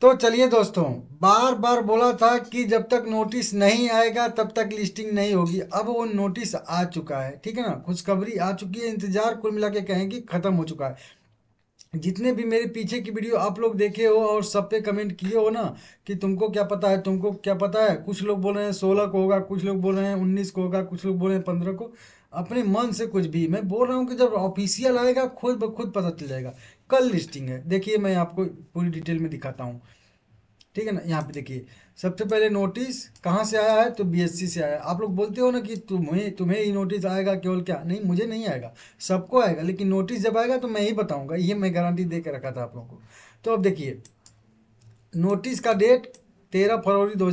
तो चलिए दोस्तों बार बार बोला था कि जब तक नोटिस नहीं आएगा तब तक लिस्टिंग नहीं होगी अब वो नोटिस आ चुका है ठीक है ना खुशखबरी आ चुकी है इंतजार कुल मिला के कहें कि ख़त्म हो चुका है जितने भी मेरे पीछे की वीडियो आप लोग देखे हो और सब पे कमेंट किए हो ना कि तुमको क्या पता है तुमको क्या पता है कुछ लोग बोल रहे हैं सोलह को होगा कुछ लोग बोल रहे हैं उन्नीस को होगा कुछ लोग बोल रहे हैं पंद्रह को अपने मन से कुछ भी मैं बोल रहा हूँ कि जब ऑफिशियल आएगा खुद ब खुद पता चल जाएगा कल लिस्टिंग है देखिए मैं आपको पूरी डिटेल में दिखाता हूँ ठीक है ना यहाँ पे देखिए सबसे पहले नोटिस कहाँ से आया है तो बीएससी से आया है आप लोग बोलते हो ना कि तुम्हें तुम्हें ये नोटिस आएगा केवल क्या नहीं मुझे नहीं आएगा सबको आएगा लेकिन नोटिस जब आएगा तो मैं ही बताऊँगा ये मैं गारंटी दे के रखा था आप लोगों को तो अब देखिए नोटिस का डेट तेरह फरवरी दो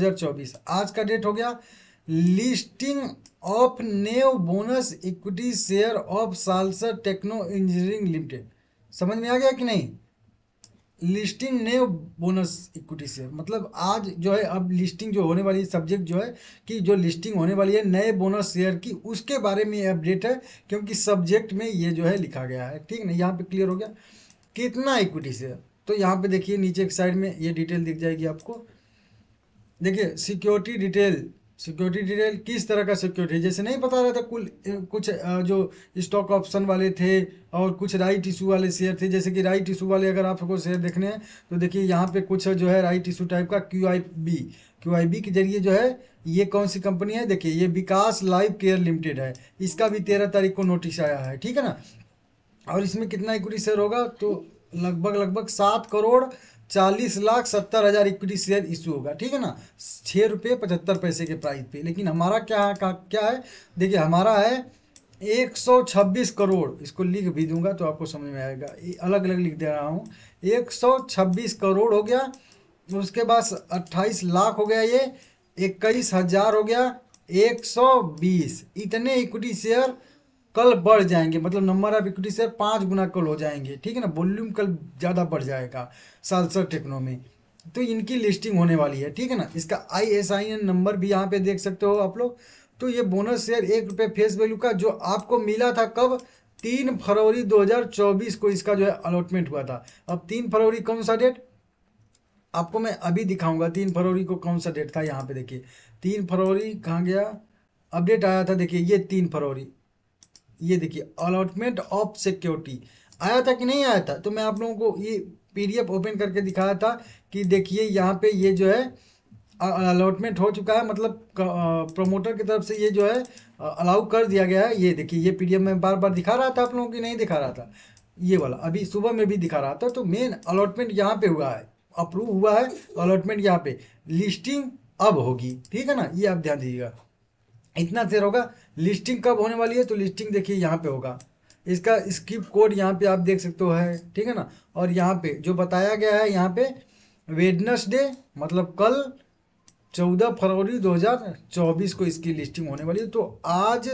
आज का डेट हो गया लिस्टिंग ऑफ नेव bonus equity share of Salasar Techno Engineering Limited समझ में आ गया कि नहीं लिस्टिंग ने बोनस इक्विटी शेयर मतलब आज जो है अब लिस्टिंग जो होने वाली सब्जेक्ट जो है कि जो लिस्टिंग होने वाली है नए बोनस शेयर की उसके बारे में अपडेट है क्योंकि सब्जेक्ट में ये जो है लिखा गया है ठीक ना यहाँ पे क्लियर हो गया कितना इक्विटी शेयर तो यहाँ पे देखिए नीचे एक साइड में ये डिटेल दिख जाएगी आपको देखिए सिक्योरिटी डिटेल सिक्योरिटी डिटेल किस तरह का सिक्योरिटी जैसे नहीं बता रहा था कुल कुछ जो स्टॉक ऑप्शन वाले थे और कुछ राइट इशू वाले शेयर थे जैसे कि राइट इशू वाले अगर आपको शेयर देखने हैं तो देखिए यहाँ पे कुछ जो है राइट इशू टाइप का Q I B Q I B के जरिए जो है ये कौन सी कंपनी है देखिए ये विकास लाइव केयर लिमिटेड है इसका भी तेरह तारीख को नोटिस आया है ठीक है ना और इसमें कितना इक्विटी शेयर होगा तो लगभग लगभग सात करोड़ चालीस लाख सत्तर हज़ार इक्विटी शेयर इशू होगा ठीक है ना छः रुपये पचहत्तर पैसे के प्राइस पे लेकिन हमारा क्या है क्या है देखिए हमारा है एक सौ छब्बीस करोड़ इसको लिख भी दूंगा तो आपको समझ में आएगा अलग अलग लिख दे रहा हूँ एक सौ छब्बीस करोड़ हो गया उसके बाद अट्ठाईस लाख हो गया ये इक्कीस हज़ार हो गया एक सौ बीस इतने इक्विटी शेयर कल बढ़ जाएंगे मतलब नंबर ऑफ इक्विटी शेयर पाँच गुना कल हो जाएंगे ठीक है ना वॉल्यूम कल ज़्यादा बढ़ जाएगा सालसर टेक्नो में तो इनकी लिस्टिंग होने वाली है ठीक है ना इसका I S I N number भी यहाँ पे देख सकते हो आप लोग तो ये बोनस शेयर एक रुपये फेस वैल्यू का जो आपको मिला था कब तीन फरवरी 2024 को इसका जो है अलॉटमेंट हुआ था अब तीन फरवरी कौन सा डेट आपको मैं अभी दिखाऊंगा तीन फरवरी को कौन सा डेट था यहाँ पे देखिए तीन फरवरी कहाँ गया अपडेट आया था देखिए ये तीन फरवरी ये देखिए अलॉटमेंट ऑफ सिक्योरिटी आया था कि नहीं आया था तो मैं आप लोगों को ये पीडीएफ ओपन करके दिखाया था कि देखिए यहाँ पे ये जो है अलॉटमेंट हो चुका है मतलब प्रमोटर की तरफ से ये जो है अलाउ कर दिया गया है ये देखिए ये पीडीएफ में बार बार दिखा रहा था आप लोगों की नहीं दिखा रहा था ये वाला अभी सुबह में भी दिखा रहा था तो मेन अलॉटमेंट यहाँ पे हुआ है अप्रूव हुआ है अलॉटमेंट यहाँ पे लिस्टिंग अब होगी ठीक है ना ये आप ध्यान दीजिएगा इतना देर होगा लिस्टिंग कब होने वाली है तो लिस्टिंग देखिए यहाँ पे होगा इसका स्किप कोड यहाँ पे आप देख सकते हो है ठीक है ना और यहाँ पे जो बताया गया है यहाँ पे वेडनसडे मतलब कल चौदह फरवरी 2024 को इसकी लिस्टिंग होने वाली है तो आज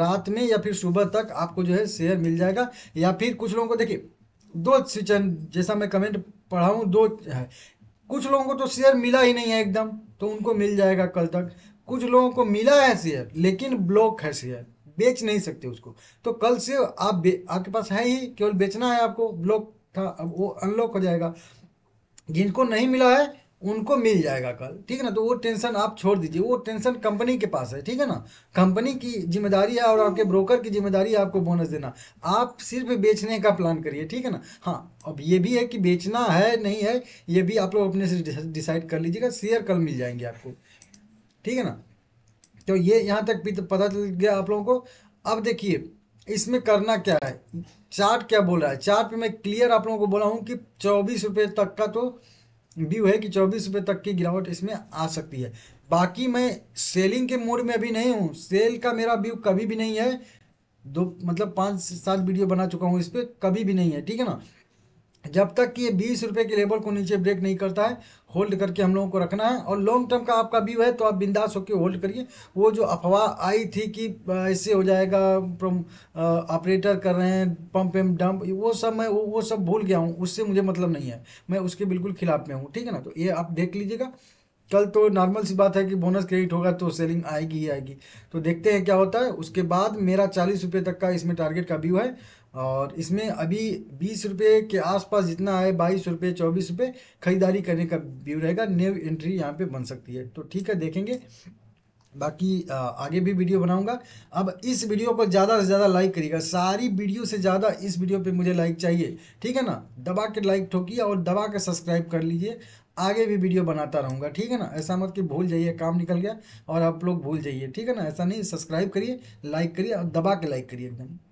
रात में या फिर सुबह तक आपको जो है शेयर मिल जाएगा या फिर कुछ लोगों को देखिए दो सीचन जैसा मैं कमेंट पढ़ाऊँ दो है कुछ लोगों को तो शेयर मिला ही नहीं है एकदम तो उनको मिल जाएगा कल तक कुछ लोगों को मिला है शेयर लेकिन ब्लॉक है शेयर बेच नहीं सकते उसको तो कल से आप आपके पास है ही केवल बेचना है आपको ब्लॉक था अब वो अनलॉक हो जाएगा जिनको नहीं मिला है उनको मिल जाएगा कल ठीक है ना तो वो टेंशन आप छोड़ दीजिए वो टेंशन कंपनी के पास है ठीक है ना कंपनी की जिम्मेदारी है और आपके ब्रोकर की जिम्मेदारी है आपको बोनस देना आप सिर्फ बेचने का प्लान करिए ठीक है ना हाँ अब ये भी है कि बेचना है नहीं है ये भी आप लोग अपने से डिसाइड कर लीजिएगा शेयर कल मिल जाएंगे आपको ठीक है ना तो ये यहाँ तक भी तो पता चल गया आप लोगों को अब देखिए इसमें करना क्या है चार्ट क्या बोल रहा है चार्ट पे मैं क्लियर आप लोगों को बोला हूँ कि चौबीस रुपये तक का तो व्यू है कि चौबीस रुपये तक की गिरावट इसमें आ सकती है बाकी मैं सेलिंग के मोड में अभी नहीं हूँ सेल का मेरा व्यू कभी भी नहीं है दो मतलब पाँच सात वीडियो बना चुका हूँ इस पर कभी भी नहीं है ठीक है ना जब तक कि ये बीस रुपये के लेवल को नीचे ब्रेक नहीं करता है होल्ड करके हम लोगों को रखना है और लॉन्ग टर्म का आपका व्यू है तो आप बिंदास होकर होल्ड करिए वो जो अफवाह आई थी कि ऐसे हो जाएगा ऑपरेटर कर रहे हैं पंप एम डंप वो सब मैं वो, वो सब भूल गया हूँ उससे मुझे मतलब नहीं है मैं उसके बिल्कुल खिलाफ में हूँ ठीक है ना तो ये आप देख लीजिएगा कल तो नॉर्मल सी बात है कि बोनस क्रेडिट होगा तो सेलिंग आएगी ही आएगी तो देखते हैं क्या होता है उसके बाद मेरा चालीस रुपये तक का इसमें टारगेट का व्यू है और इसमें अभी बीस रुपये के आसपास जितना है बाईस रुपये चौबीस रुपये ख़रीदारी करने का व्यू रहेगा न्यू एंट्री यहाँ पे बन सकती है तो ठीक है देखेंगे बाकी आगे भी वीडियो बनाऊंगा अब इस वीडियो पर ज़्यादा से ज़्यादा लाइक करिएगा सारी वीडियो से ज़्यादा इस वीडियो पे मुझे लाइक चाहिए ठीक है ना दबा के लाइक ठोकिए और दबा के सब्सक्राइब कर लीजिए आगे भी वीडियो बनाता रहूँगा ठीक है ना ऐसा मत कि भूल जाइए काम निकल गया और आप लोग भूल जाइए ठीक है ना ऐसा नहीं सब्सक्राइब करिए लाइक करिए और दबा के लाइक करिए एकदम